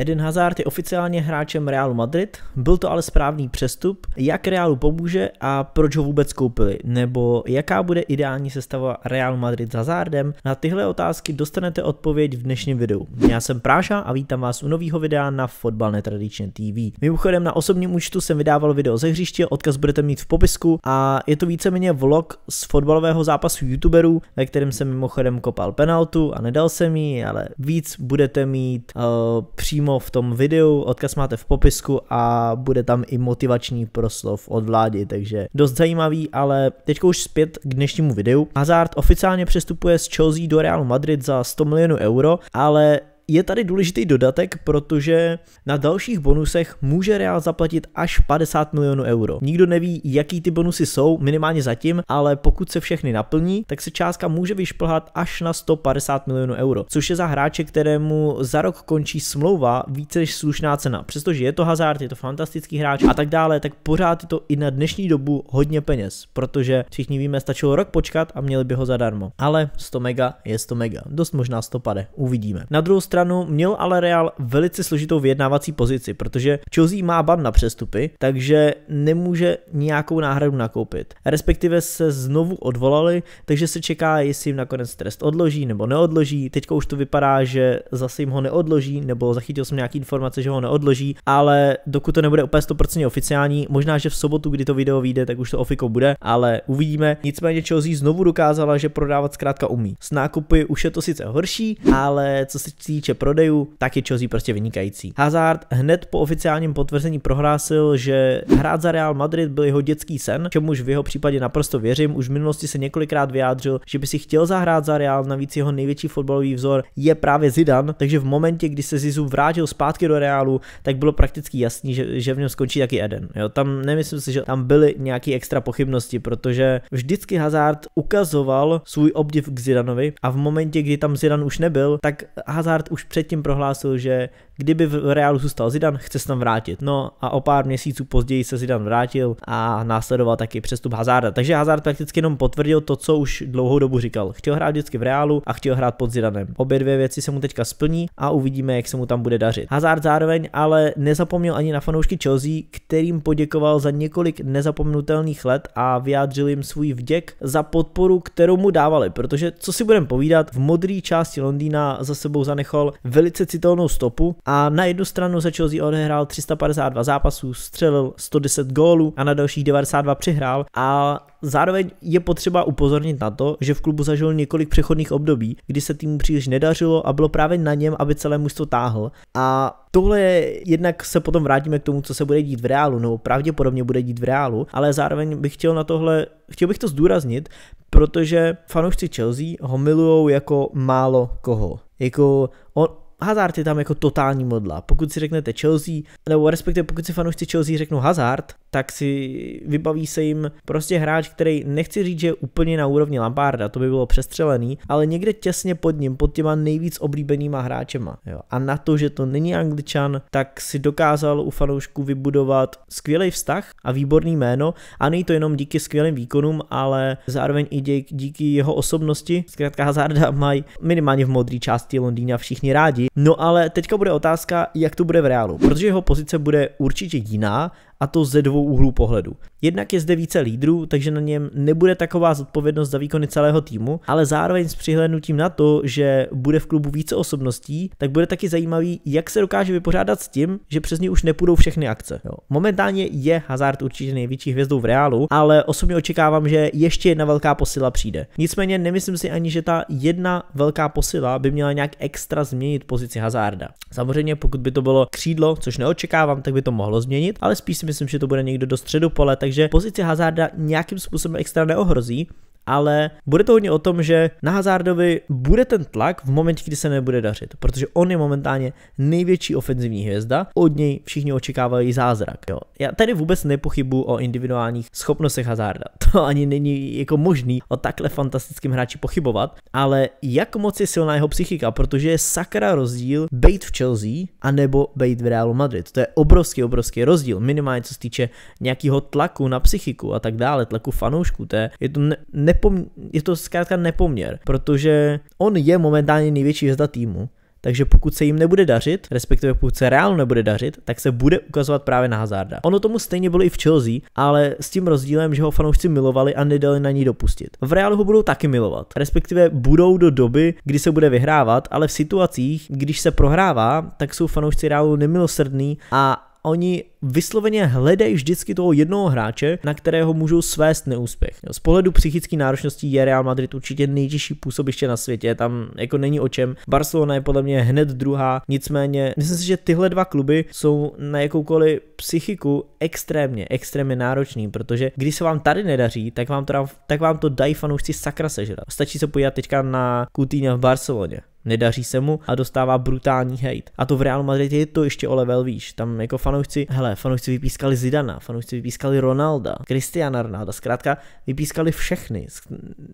Eden Hazard je oficiálně hráčem Realu Madrid, byl to ale správný přestup. Jak Realu pomůže a proč ho vůbec koupili? Nebo jaká bude ideální sestava Real Madrid s Hazardem? Na tyhle otázky dostanete odpověď v dnešním videu. Já jsem Práša a vítám vás u nového videa na Fotbal netradičně TV. Mimochodem na osobním účtu jsem vydával video ze hřiště, odkaz budete mít v popisku a je to víceméně vlog z fotbalového zápasu youtuberů, ve kterém jsem mimochodem kopal penaltu a nedal jsem ji, ale víc budete mít uh, přímo přímo v tom videu, odkaz máte v popisku a bude tam i motivační proslov od vlády, takže dost zajímavý, ale teď už zpět k dnešnímu videu. Hazard oficiálně přestupuje z Chelsea do Real Madrid za 100 milionů euro, ale je tady důležitý dodatek, protože na dalších bonusech může Real zaplatit až 50 milionů euro. Nikdo neví, jaký ty bonusy jsou, minimálně zatím, ale pokud se všechny naplní, tak se částka může vyšplhat až na 150 milionů euro, což je za hráče, kterému za rok končí smlouva více než slušná cena. Přestože je to hazard, je to fantastický hráč a tak dále, tak pořád je to i na dnešní dobu hodně peněz, protože všichni víme, stačilo rok počkat a měli by ho zadarmo. Ale 100 mega je 100 mega, dost možná 100 pade, uvidíme. Na druhou stranu stranu měl ale Real velice složitou vyjednávací pozici, protože Chelsea má ban na přestupy, takže nemůže nějakou náhradu nakoupit. Respektive se znovu odvolali, takže se čeká, jestli jim nakonec trest odloží nebo neodloží. Teďka už to vypadá, že zase jim ho neodloží, nebo zachytil jsem nějaký informace, že ho neodloží, ale dokud to nebude úplně 100% oficiální, možná, že v sobotu, kdy to video vyjde, tak už to ofiko bude, ale uvidíme. Nicméně Chelsea znovu dokázala, že prodávat zkrátka umí. S nákupy už je to sice horší, ale co se týče týče prodejů, tak je Chelsea prostě vynikající. Hazard hned po oficiálním potvrzení prohlásil, že hrát za Real Madrid byl jeho dětský sen, čemuž v jeho případě naprosto věřím. Už v minulosti se několikrát vyjádřil, že by si chtěl zahrát za Real, navíc jeho největší fotbalový vzor je právě Zidan, takže v momentě, kdy se Zizu vrátil zpátky do Realu, tak bylo prakticky jasný, že, že v něm skončí taky Eden. Jo, tam nemyslím si, že tam byly nějaké extra pochybnosti, protože vždycky Hazard ukazoval svůj obdiv k Zidanovi a v momentě, kdy tam Zidan už nebyl, tak Hazard už už předtím prohlásil, že Kdyby v Realu zůstal Zidan, chce se tam vrátit. No a o pár měsíců později se Zidan vrátil a následoval taky přestup Hazarda. Takže Hazard prakticky jenom potvrdil to, co už dlouhou dobu říkal. Chtěl hrát vždycky v Realu a chtěl hrát pod Zidanem. Obě dvě věci se mu teďka splní a uvidíme, jak se mu tam bude dařit. Hazard zároveň ale nezapomněl ani na fanoušky Chelsea, kterým poděkoval za několik nezapomenutelných let a vyjádřil jim svůj vděk za podporu, kterou mu dávali, protože co si budeme povídat, v modré části Londýna za sebou zanechal velice citelnou stopu a na jednu stranu za Chelsea odehrál 352 zápasů, střelil 110 gólů a na dalších 92 přihrál a zároveň je potřeba upozornit na to, že v klubu zažil několik přechodných období, kdy se týmu příliš nedařilo a bylo právě na něm, aby celé mužstvo táhl a Tohle je, jednak se potom vrátíme k tomu, co se bude dít v reálu, nebo pravděpodobně bude dít v reálu, ale zároveň bych chtěl na tohle, chtěl bych to zdůraznit, protože fanoušci Chelsea ho milujou jako málo koho. Jako on, Hazard je tam jako totální modla. Pokud si řeknete Chelsea, nebo respektive pokud si fanoušci Chelsea řeknou Hazard, tak si vybaví se jim prostě hráč, který nechci říct, že je úplně na úrovni Lamparda, to by bylo přestřelený, ale někde těsně pod ním, pod těma nejvíc oblíbenýma hráčema. Jo. A na to, že to není Angličan, tak si dokázal u fanoušků vybudovat skvělý vztah a výborný jméno a není to jenom díky skvělým výkonům, ale zároveň i díky, díky jeho osobnosti. Zkrátka Hazarda mají minimálně v modré části Londýna všichni rádi. No ale teďka bude otázka, jak to bude v reálu, protože jeho pozice bude určitě jiná a to ze dvou úhlů pohledu. Jednak je zde více lídrů, takže na něm nebude taková zodpovědnost za výkony celého týmu, ale zároveň s přihlednutím na to, že bude v klubu více osobností, tak bude taky zajímavý, jak se dokáže vypořádat s tím, že přes ně už nepůjdou všechny akce. Jo. Momentálně je Hazard určitě největší hvězdou v Reálu, ale osobně očekávám, že ještě jedna velká posila přijde. Nicméně nemyslím si ani, že ta jedna velká posila by měla nějak extra změnit pozici Hazarda. Samozřejmě, pokud by to bylo křídlo, což neočekávám, tak by to mohlo změnit, ale spíš si myslím, že to bude někdo do středu pole, takže pozici Hazarda nějakým způsobem extra neohrozí ale bude to hodně o tom, že na Hazardovi bude ten tlak v momentě, kdy se nebude dařit, protože on je momentálně největší ofenzivní hvězda, od něj všichni očekávají zázrak. Jo. Já tady vůbec nepochybu o individuálních schopnostech Hazarda, to ani není jako možný o takhle fantastickém hráči pochybovat, ale jak moc je silná jeho psychika, protože je sakra rozdíl být v Chelsea a nebo být v Realu Madrid. To je obrovský, obrovský rozdíl, minimálně co se týče nějakého tlaku na psychiku a tak dále, tlaku fanoušků, to je, je to ne, ne nepom, je to zkrátka nepoměr, protože on je momentálně největší hvězda týmu. Takže pokud se jim nebude dařit, respektive pokud se Realu nebude dařit, tak se bude ukazovat právě na Hazarda. Ono tomu stejně bylo i v Chelsea, ale s tím rozdílem, že ho fanoušci milovali a nedali na ní dopustit. V Realu ho budou taky milovat, respektive budou do doby, kdy se bude vyhrávat, ale v situacích, když se prohrává, tak jsou fanoušci Realu nemilosrdní a oni vysloveně hledají vždycky toho jednoho hráče, na kterého můžou svést neúspěch. Z pohledu psychické náročnosti je Real Madrid určitě nejtěžší působiště na světě, tam jako není o čem. Barcelona je podle mě hned druhá, nicméně myslím si, že tyhle dva kluby jsou na jakoukoliv psychiku extrémně, extrémně náročný, protože když se vám tady nedaří, tak vám to, tak vám to dají fanoušci sakra sežrat. Stačí se podívat teďka na Coutinho v Barceloně nedaří se mu a dostává brutální hate. A to v Real Madrid je to ještě o level výš. Tam jako fanoušci, hele, fanoušci vypískali Zidana, fanoušci vypískali Ronalda, Cristiana Ronalda, zkrátka vypískali všechny.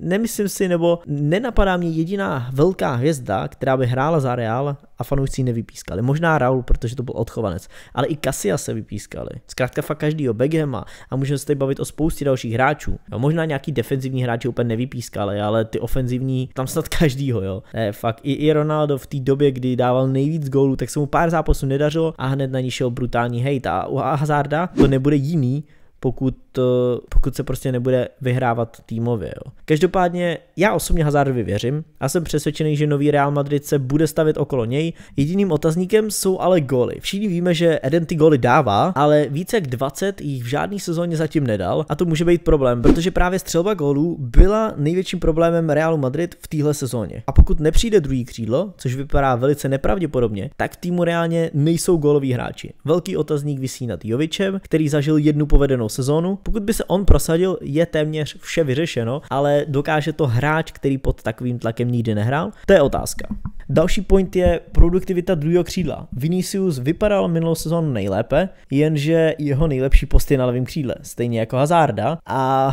Nemyslím si, nebo nenapadá mě jediná velká hvězda, která by hrála za Real a fanoušci nevypískali. Možná Raul, protože to byl odchovanec, ale i Kasia se vypískali. Zkrátka fakt každýho Beckhama a můžeme se tady bavit o spoustě dalších hráčů. Jo, možná nějaký defenzivní hráči úplně nevypískali, ale ty ofenzivní tam snad každýho, jo. E, fakt i, i Ronaldo v té době, kdy dával nejvíc gólů, tak se mu pár zápasů nedařilo a hned na ní šel brutální hejt a u Hazarda to nebude jiný, pokud, eh, pokud se prostě nebude vyhrávat týmově. Jo. Každopádně já osobně Hazardovi věřím a jsem přesvědčený, že nový Real Madrid se bude stavit okolo něj. Jediným otazníkem jsou ale góly. Všichni víme, že Eden ty góly dává, ale více jak 20 jich v žádný sezóně zatím nedal a to může být problém, protože právě střelba gólů byla největším problémem Realu Madrid v téhle sezóně. A pokud nepřijde druhý křídlo, což vypadá velice nepravděpodobně, tak v týmu reálně nejsou góloví hráči. Velký otazník vysí nad Jovičem, který zažil jednu povedenou průměrnou sezónu. Pokud by se on prosadil, je téměř vše vyřešeno, ale dokáže to hráč, který pod takovým tlakem nikdy nehrál? To je otázka. Další point je produktivita druhého křídla. Vinicius vypadal minulou sezónu nejlépe, jenže jeho nejlepší post je na levém křídle, stejně jako Hazarda a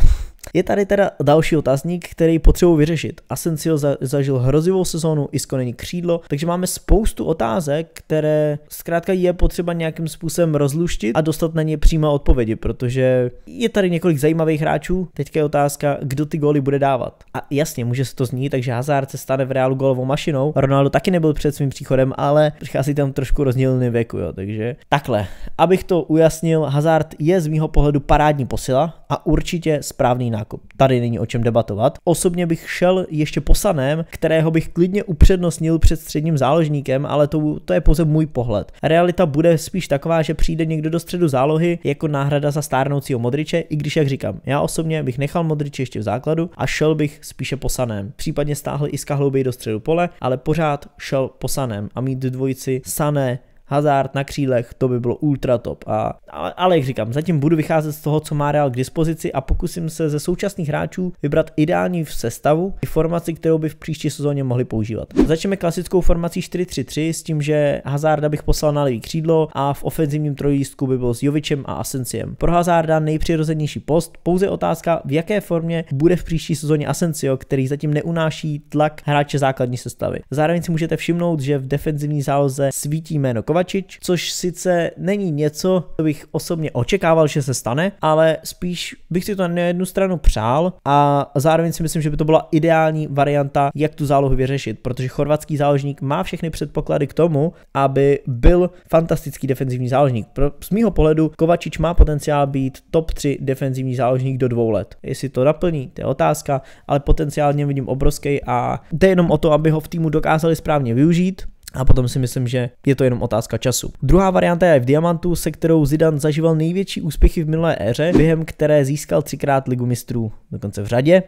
je tady teda další otazník, který potřebuji vyřešit. Asensio za, zažil hrozivou sezónu, i není křídlo, takže máme spoustu otázek, které zkrátka je potřeba nějakým způsobem rozluštit a dostat na ně přímo odpovědi, protože je tady několik zajímavých hráčů, teďka je otázka, kdo ty góly bude dávat. A jasně, může se to znít, takže Hazard se stane v reálu gólovou mašinou, Ronaldo taky nebyl před svým příchodem, ale přichází tam trošku rozdílný věku, jo, takže takhle. Abych to ujasnil, Hazard je z mýho pohledu parádní posila a určitě správný nákup. Tady není o čem debatovat. Osobně bych šel ještě po Sanem, kterého bych klidně upřednostnil před středním záložníkem, ale to, to je pouze můj pohled. Realita bude spíš taková, že přijde někdo do středu zálohy jako náhrada za stárnoucího Modriče, i když, jak říkám, já osobně bych nechal Modriče ještě v základu a šel bych spíše po Sanem. Případně stáhl i z do středu pole, ale pořád šel po Sanem a mít dvojici Sané Hazard na křídlech, to by bylo ultra top. A, ale, ale jak říkám, zatím budu vycházet z toho, co má Real k dispozici a pokusím se ze současných hráčů vybrat ideální v sestavu i formaci, kterou by v příští sezóně mohli používat. Začneme klasickou formací 4-3-3 s tím, že Hazarda bych poslal na levý křídlo a v ofenzivním trojlístku by byl s Jovičem a Asenciem. Pro Hazarda nejpřirozenější post, pouze otázka, v jaké formě bude v příští sezóně Asensio, který zatím neunáší tlak hráče základní sestavy. Zároveň si můžete všimnout, že v defenzivní záloze svítí jméno Kovačič, což sice není něco, co bych osobně očekával, že se stane, ale spíš bych si to na jednu stranu přál a zároveň si myslím, že by to byla ideální varianta, jak tu zálohu vyřešit, protože chorvatský záložník má všechny předpoklady k tomu, aby byl fantastický defenzivní záložník. Pro, z mýho pohledu Kovačič má potenciál být top 3 defenzivní záložník do dvou let. Jestli to naplní, to je otázka, ale potenciálně vidím obrovský a jde jenom o to, aby ho v týmu dokázali správně využít a potom si myslím, že je to jenom otázka času. Druhá varianta je v Diamantu, se kterou Zidane zažíval největší úspěchy v minulé éře, během které získal třikrát ligu mistrů dokonce v řadě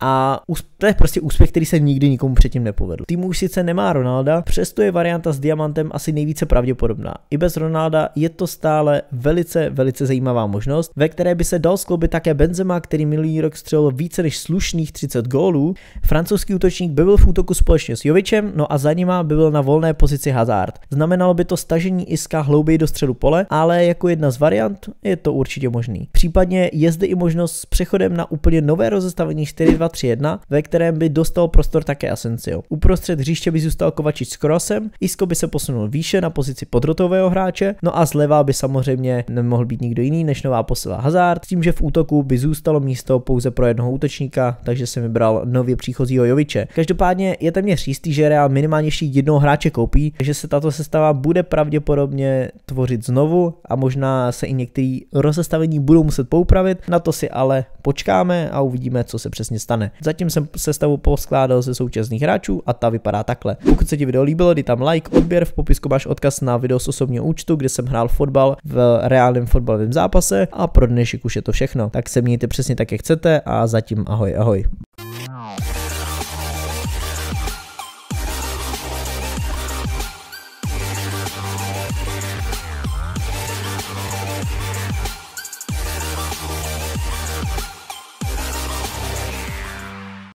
a to je prostě úspěch, který se nikdy nikomu předtím nepovedl. Tým už sice nemá Ronalda, přesto je varianta s diamantem asi nejvíce pravděpodobná. I bez Ronalda je to stále velice, velice zajímavá možnost, ve které by se dal skloubit také Benzema, který minulý rok střelil více než slušných 30 gólů. Francouzský útočník by byl v útoku společně s Jovičem, no a za nima by byl na volné pozici Hazard. Znamenalo by to stažení Iska hlouběji do středu pole, ale jako jedna z variant je to určitě možný. Případně je zde i možnost s přechodem na úplně nové rozestavení 4 2 2-3-1, ve kterém by dostal prostor také Asensio. Uprostřed hřiště by zůstal Kovačič s Krosem, Isko by se posunul výše na pozici podrotového hráče, no a zleva by samozřejmě nemohl být nikdo jiný než nová posila Hazard, tím, že v útoku by zůstalo místo pouze pro jednoho útočníka, takže jsem vybral nově příchozího Joviče. Každopádně je téměř jistý, že Real minimálně ještě jednoho hráče koupí, takže se tato sestava bude pravděpodobně tvořit znovu a možná se i některé rozestavení budou muset poupravit, na to si ale počkáme a uvidíme, co se přesně stane stane. Zatím jsem sestavu poskládal ze současných hráčů a ta vypadá takhle. Pokud se ti video líbilo, dej tam like, odběr, v popisku máš odkaz na video z osobního účtu, kde jsem hrál fotbal v reálném fotbalovém zápase a pro dnešek už je to všechno. Tak se mějte přesně tak, jak chcete a zatím ahoj ahoj.